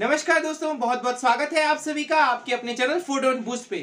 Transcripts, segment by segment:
नमस्कार दोस्तों बहुत बहुत स्वागत है आप सभी का आपके अपने चैनल फूड एंड बूस्ट पे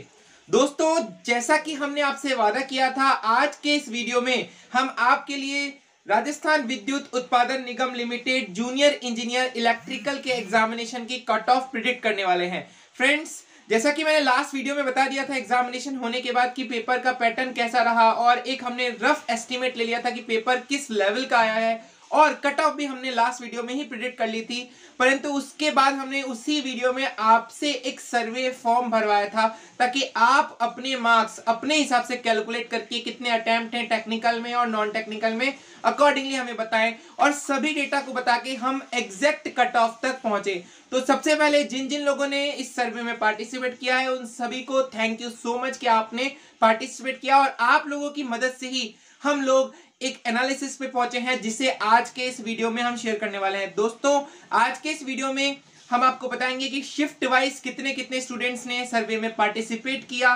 दोस्तों जैसा कि हमने आपसे वादा किया था आज के इस वीडियो में हम आपके लिए Rajasthan Vidyut Utpadan Nigam limited junior engineer electrical के एग्जामिनेशन की कट ऑफ प्रिडिक्ट करने वाले हैं फ्रेंड्स जैसा कि मैंने लास्ट वीडियो में बता दिया था एग्जामिनेशन होने के बाद कि पेपर का पैटर्न कैसा रहा और एक हमने रफ एस्टिमेट ले लिया था कि पेपर किस लेवल का आया है और कट ऑफ भी हमने लास्ट वीडियो में ही प्रिडिक्ट कर ली थी परंतु उसके बाद हमने उसी वीडियो में आपसे एक सर्वे फॉर्म भरवाया था ताकि आप अपने मार्क्स अपने हिसाब से कैलकुलेट करके कितने अटेम्प्ट हैं टेक्निकल में और नॉन टेक्निकल में अकॉर्डिंगली हमें बताएं और सभी डेटा को बता के हम एग्जैक्ट कट ऑफ तक पहुंचे तो सबसे पहले जिन जिन लोगों ने इस सर्वे में पार्टिसिपेट किया है उन सभी को थैंक यू सो मच कि आपने पार्टिसिपेट किया और आप लोगों की मदद से ही हम लोग एक एनालिसिस पे पहुंचे हैं जिसे आज के इस वीडियो में हम शेयर करने वाले हैं दोस्तों आज के इस वीडियो में हम आपको बताएंगे कि शिफ्ट वाइज कितने कितने स्टूडेंट्स ने सर्वे में पार्टिसिपेट किया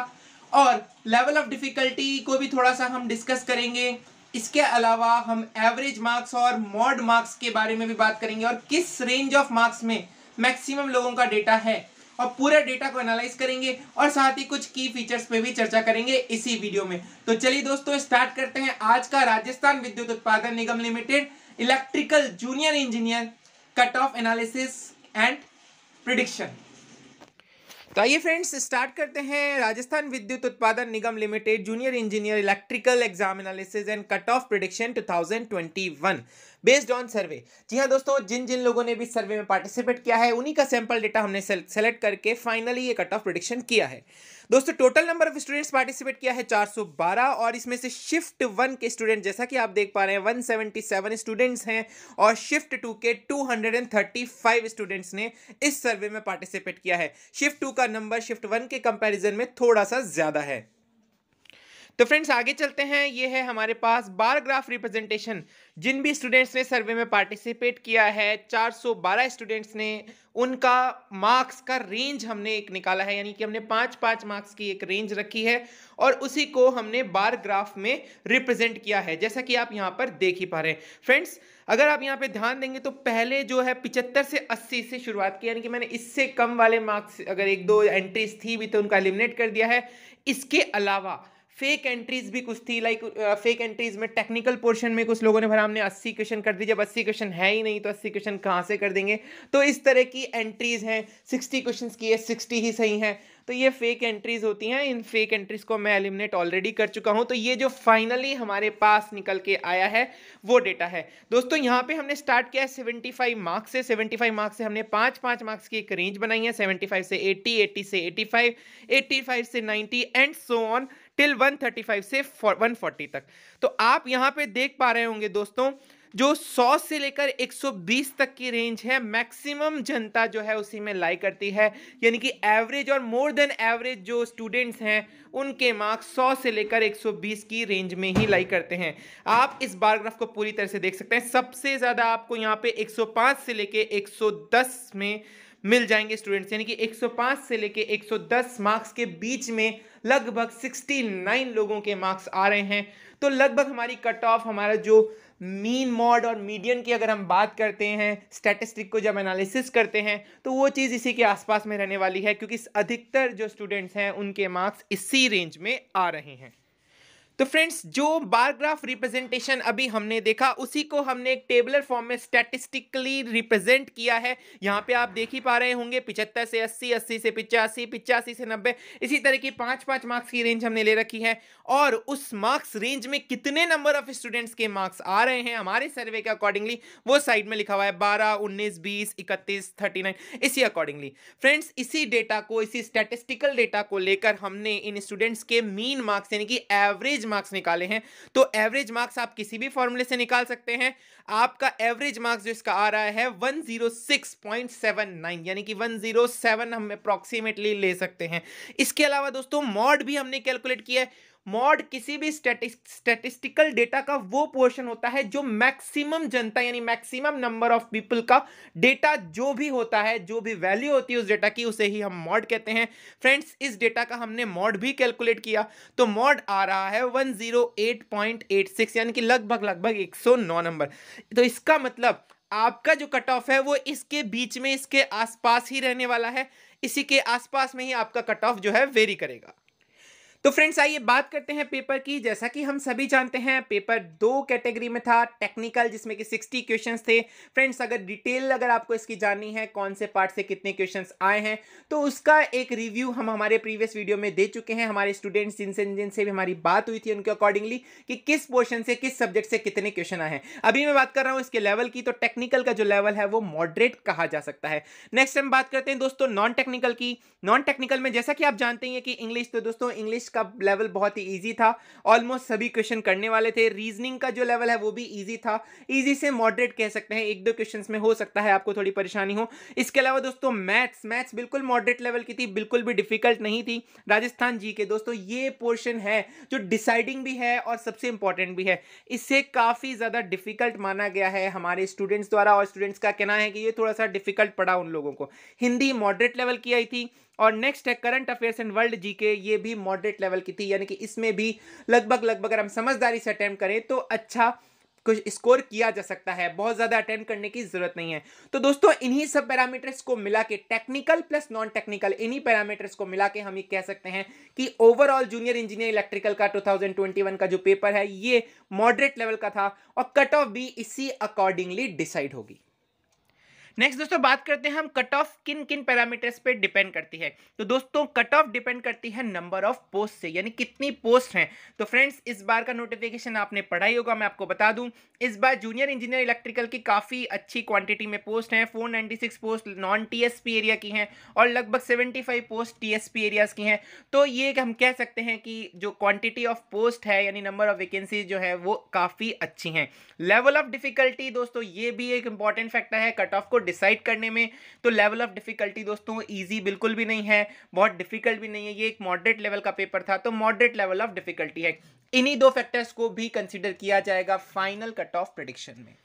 और लेवल ऑफ डिफिकल्टी को भी थोड़ा सा हम डिस्कस करेंगे इसके अलावा हम एवरेज मार्क्स और मॉड मार्क्स के बारे में भी बात करेंगे और किस रेंज ऑफ मार्क्स में मैक्सिमम लोगों का डेटा है और पूरे डेटा को एनालाइज करेंगे और साथ ही कुछ की फीचर्स पे भी चर्चा करेंगे इसी वीडियो में तो चलिए दोस्तों स्टार्ट करते हैं आज का Rajasthan Vidyut Utpadan Nigam limited electrical junior engineer cut off analysis and prediction तो आइए फ्रेंड्स स्टार्ट करते हैं Rajasthan Vidyut Utpadan Nigam limited junior engineer electrical exam analysis and cut off prediction 2021 based on survey जी हाँ दोस्तों जिन जिन लोगों ने भी सर्वे में पार्टिसिपेट किया है उन्हीं का सैंपल डेटा हमने सेलेक्ट करके फाइनली ये कट ऑफ प्रोडिक्शन किया है दोस्तों total number of students participate किया है 412 और इसमें से शिफ्ट वन के स्टूडेंट जैसा कि आप देख पा रहे हैं 177 स्टूडेंट्स हैं और शिफ्ट टू के 235 स्टूडेंट्स ने इस सर्वे में पार्टिसिपेट किया है शिफ्ट टू का नंबर शिफ्ट वन के कंपैरिजन में थोड़ा सा ज़्यादा है तो फ्रेंड्स आगे चलते हैं ये है हमारे पास बार ग्राफ रिप्रेजेंटेशन जिन भी स्टूडेंट्स ने सर्वे में पार्टिसिपेट किया है 412 स्टूडेंट्स ने उनका मार्क्स का रेंज हमने एक निकाला है यानी कि हमने पाँच पाँच मार्क्स की एक रेंज रखी है और उसी को हमने बार ग्राफ में रिप्रेजेंट किया है जैसा कि आप यहाँ पर देख ही पा रहे हैं फ्रेंड्स अगर आप यहाँ पे ध्यान देंगे तो पहले जो है पिचहत्तर से अस्सी से शुरुआत की यानी कि मैंने इससे कम वाले मार्क्स अगर एक दो एंट्रीज थी भी तो उनका एलिमिनेट कर दिया है इसके अलावा फेक एंट्रीज भी कुछ थी लाइक फेक एंट्रीज में टेक्निकल पोर्शन में कुछ लोगों ने भरा हमने अस्सी क्वेश्चन कर दिए जब अस्सी क्वेश्चन है ही नहीं तो अस्सी क्वेश्चन कहाँ से कर देंगे तो इस तरह की एंट्रीज हैं सिक्सटी क्वेश्चन की है सिक्सटी ही सही हैं तो ये फेक एंट्रीज होती हैं इन फेक एंट्रीज को मैं एलिमिनेट ऑलरेडी कर चुका हूँ तो ये जो फाइनली हमारे पास निकल के आया है वो डेटा है दोस्तों यहाँ पे हमने स्टार्ट किया है 75 मार्क्स से 75 मार्क्स से हमने पाँच पाँच मार्क्स की एक रेंज बनाई है 75 से 80 80 से 85 85 से 90 एंड सो ऑन टिल 135 से 140 तक तो आप यहां पे देख पा रहे होंगे दोस्तों जो 100 से लेकर 120 तक की रेंज है मैक्सिमम जनता जो है उसी में लाई करती है यानी कि एवरेज और मोर देन एवरेज जो स्टूडेंट्स हैं उनके मार्क्स 100 से लेकर 120 की रेंज में ही लाई करते हैं आप इस बारग्राफ को पूरी तरह से देख सकते हैं सबसे ज़्यादा आपको यहाँ पे 105 से लेकर 110 में मिल जाएंगे स्टूडेंट्स यानी कि 105 से लेके 110 मार्क्स के बीच में लगभग 69 लोगों के मार्क्स आ रहे हैं तो लगभग हमारी कट ऑफ हमारा जो मीन मॉड और मीडियन की अगर हम बात करते हैं स्टैटिस्टिक को जब एनालिसिस करते हैं तो वो चीज़ इसी के आसपास में रहने वाली है क्योंकि अधिकतर जो स्टूडेंट्स हैं उनके मार्क्स इसी रेंज में आ रहे हैं तो फ्रेंड्स जो बार ग्राफ रिप्रेजेंटेशन अभी हमने देखा उसी को हमने एक टेबलर फॉर्म में स्टैटिस्टिकली रिप्रेजेंट किया है यहाँ पे आप देख ही पा रहे होंगे पिछहत्तर से अस्सी अस्सी से पिचासी पिचासी से नब्बे इसी तरह की पाँच पाँच मार्क्स की रेंज हमने ले रखी है और उस मार्क्स रेंज में कितने नंबर ऑफ स्टूडेंट्स के मार्क्स आ रहे हैं हमारे सर्वे के अकॉर्डिंगली वो साइड में लिखा हुआ है बारह उन्नीस बीस इकतीस थर्टी नाइन इसी अकॉर्डिंगली फ्रेंड्स इसी डेटा को इसी स्टैटिस्टिकल डेटा को लेकर हमने इन स्टूडेंट्स के मीन मार्क्स यानी कि एवरेज मार्क्स निकाले हैं तो एवरेज मार्क्स आप किसी भी फॉर्मूले से निकाल सकते हैं आपका एवरेज मार्क्स जो इसका आ रहा है वन oh यानी कि वन oh हम अप्रॉक्सीमेटली ले सकते हैं इसके अलावा दोस्तों मॉड भी हमने कैलकुलेट किया है मॉड किसी भी स्टेटिस्टिकल डेटा का वो पोर्शन होता है जो मैक्सिमम जनता यानी मैक्सिमम नंबर ऑफ पीपल का डेटा जो भी होता है जो भी वैल्यू होती है उस डेटा की उसे ही हम मॉड कहते हैं फ्रेंड्स इस डेटा का हमने मॉड भी कैलकुलेट किया तो मॉड आ रहा है 108.86 यानी कि लगभग लगभग 109 नंबर तो इसका मतलब आपका जो कट ऑफ है वो इसके बीच में इसके आसपास ही रहने वाला है इसी के आसपास में ही आपका कट ऑफ जो है वेरी करेगा तो फ्रेंड्स आइए बात करते हैं पेपर की जैसा कि हम सभी जानते हैं पेपर दो कैटेगरी में था टेक्निकल जिसमें कि 60 क्वेश्चंस थे फ्रेंड्स अगर डिटेल अगर आपको इसकी जाननी है कौन से पार्ट से कितने क्वेश्चंस आए हैं तो उसका एक रिव्यू हम हमारे प्रीवियस वीडियो में दे चुके हैं हमारे स्टूडेंट्स जिनसे जिनसे भी हमारी बात हुई थी उनके अकॉर्डिंगली कि किस पोर्शन से किस सब्जेक्ट से कितने क्वेश्चन आए हैं अभी मैं बात कर रहा हूँ इसके लेवल की तो टेक्निकल का जो लेवल है वो मॉडरेट कहा जा सकता है नेक्स्ट हम बात करते हैं दोस्तों नॉन टेक्निकल की नॉन टेक्निकल में जैसा कि आप जानते हैं कि इंग्लिश तो दोस्तों इंग्लिश का लेवल बहुत ही ईजी था ऑलमोस्ट सभी क्वेश्चन करने वाले थे रीजनिंग का जो लेवल है वो भी ईजी था ईजी से मॉडरेट कह सकते हैं एक दो क्वेश्चन में हो सकता है आपको थोड़ी परेशानी हो इसके अलावा दोस्तों मैथ्स मैथ्स बिल्कुल मॉडरेट लेवल की थी बिल्कुल भी डिफिकल्ट नहीं थी राजस्थान जी के दोस्तों ये पोर्शन है जो डिसाइडिंग भी है और सबसे इंपॉर्टेंट भी है इससे काफ़ी ज़्यादा डिफिकल्ट माना गया है हमारे स्टूडेंट्स द्वारा और स्टूडेंट्स का कहना है कि ये थोड़ा सा डिफिकल्ट पड़ा उन लोगों को हिंदी मॉडरेट लेवल की आई थी और नेक्स्ट है current affairs and world GK ये भी मॉडरेट स्टेट लेवल की थी यानी कि इसमें भी लगभग लगभग अगर हम समझदारी से अटैम्प्ट करें तो अच्छा कुछ स्कोर किया जा सकता है बहुत ज़्यादा अटैम्प्ट करने की ज़रूरत नहीं है तो दोस्तों इन्हीं सब पैरामीटर्स को मिला के टेक्निकल प्लस नॉन टेक्निकल इन्हीं पैरामीटर्स को मिला के हम ये कह सकते हैं कि ओवरऑल जूनियर इंजीनियर इलेक्ट्रिकल का 2021 का जो पेपर है ये मॉडरेट लेवल का था और कट ऑफ भी इसी अकॉर्डिंगली डिसाइड होगी नेक्स्ट दोस्तों बात करते हैं हम कट ऑफ किन किन पैरामीटर्स पे डिपेंड करती है तो दोस्तों कट ऑफ डिपेंड करती है नंबर ऑफ पोस्ट से यानी कितनी पोस्ट हैं तो फ्रेंड्स इस बार का नोटिफिकेशन आपने पढ़ा ही होगा मैं आपको बता दूं इस बार जूनियर इंजीनियर इलेक्ट्रिकल की काफ़ी अच्छी क्वांटिटी में पोस्ट हैं four post non T area की हैं और लगभग सेवेंटी पोस्ट टी एरियाज की हैं तो ये हम कह सकते हैं कि जो क्वान्टिटी ऑफ पोस्ट है यानी नंबर ऑफ वेकेंसी जो है वो काफ़ी अच्छी हैं लेवल ऑफ डिफिकल्टी दोस्तों ये भी एक इंपॉर्टेंट फैक्टर है कट ऑफ को डिसाइड करने में तो लेवल ऑफ डिफिकल्टी दोस्तों ईजी बिल्कुल भी नहीं है बहुत डिफिकल्ट भी नहीं है ये एक मॉडरेट लेवल का पेपर था तो मॉडरेट लेवल ऑफ डिफिकल्टी है इन्हीं दो फैक्टर्स को भी कंसिडर किया जाएगा फाइनल कट ऑफ प्रडिक्शन में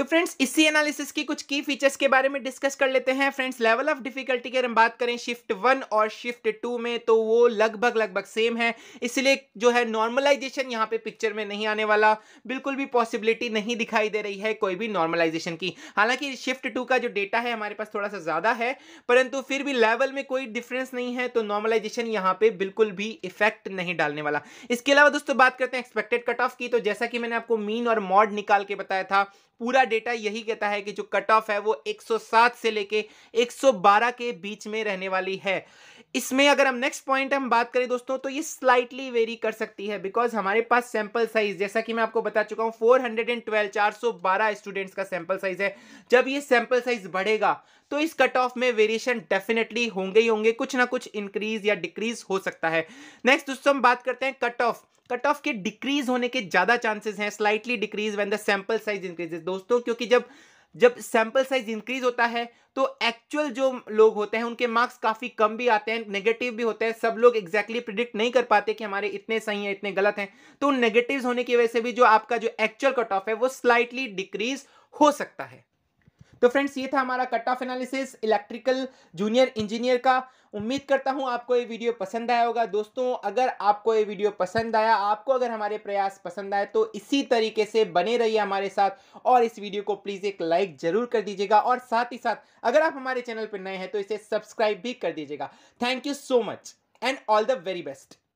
तो फ्रेंड्स इसी एनालिसिस की कुछ की फीचर्स के बारे में डिस्कस कर लेते हैं फ्रेंड्स लेवल ऑफ डिफिकल्टी की अगर हम बात करें शिफ्ट वन और शिफ्ट टू में तो वो लगभग लगभग सेम है इसलिए जो है नॉर्मलाइजेशन यहाँ पे पिक्चर में नहीं आने वाला बिल्कुल भी पॉसिबिलिटी नहीं दिखाई दे रही है कोई भी नॉर्मलाइजेशन की हालांकि शिफ्ट टू का जो डेटा है हमारे पास थोड़ा सा ज़्यादा है परंतु फिर भी लेवल में कोई डिफरेंस नहीं है तो नॉर्मलाइजेशन यहाँ पे बिल्कुल भी इफेक्ट नहीं डालने वाला इसके अलावा दोस्तों बात करते हैं एक्सपेक्टेड कट ऑफ की तो जैसा कि मैंने आपको मीन और मॉड निकाल के बताया था पूरा डेटा यही कहता है कि जो कट ऑफ है वो 107 से लेके 112 के बीच में रहने वाली है इसमें अगर हम नेक्स्ट पॉइंट हम बात करें दोस्तों तो ये स्लाइटली वेरी कर सकती है बिकॉज हमारे पास सैंपल साइज जैसा कि मैं आपको बता चुका हूं 412 हंड्रेड एंड स्टूडेंट्स का सैंपल साइज है जब ये सैंपल साइज बढ़ेगा तो इस कट ऑफ में वेरिएशन डेफिनेटली होंगे ही होंगे कुछ ना कुछ इंक्रीज या डिक्रीज हो सकता है नेक्स्ट दोस्तों हम बात करते हैं कट ऑफ कट ऑफ के डिक्रीज होने के ज़्यादा चांसेस हैं slightly decrease when the sample size increases दोस्तों क्योंकि जब जब सैंपल साइज इंक्रीज होता है तो एक्चुअल जो लोग होते हैं उनके मार्क्स काफ़ी कम भी आते हैं नेगेटिव भी होते हैं सब लोग एक्जैक्टली exactly प्रिडिक्ट नहीं कर पाते कि हमारे इतने सही हैं इतने गलत हैं तो नेगेटिव होने की वजह से भी जो आपका जो एक्चुअल कट ऑफ है वो स्लाइटली डिक्रीज हो सकता है तो फ्रेंड्स ये था हमारा cut off analysis electrical junior engineer का उम्मीद करता हूँ आपको ये वीडियो पसंद आया होगा दोस्तों अगर आपको ये वीडियो पसंद आया आपको अगर हमारे प्रयास पसंद आए तो इसी तरीके से बने रहिए हमारे साथ और इस वीडियो को प्लीज़ एक लाइक ज़रूर कर दीजिएगा और साथ ही साथ अगर आप हमारे चैनल पर नए हैं तो इसे सब्सक्राइब भी कर दीजिएगा thank you so much and all the very best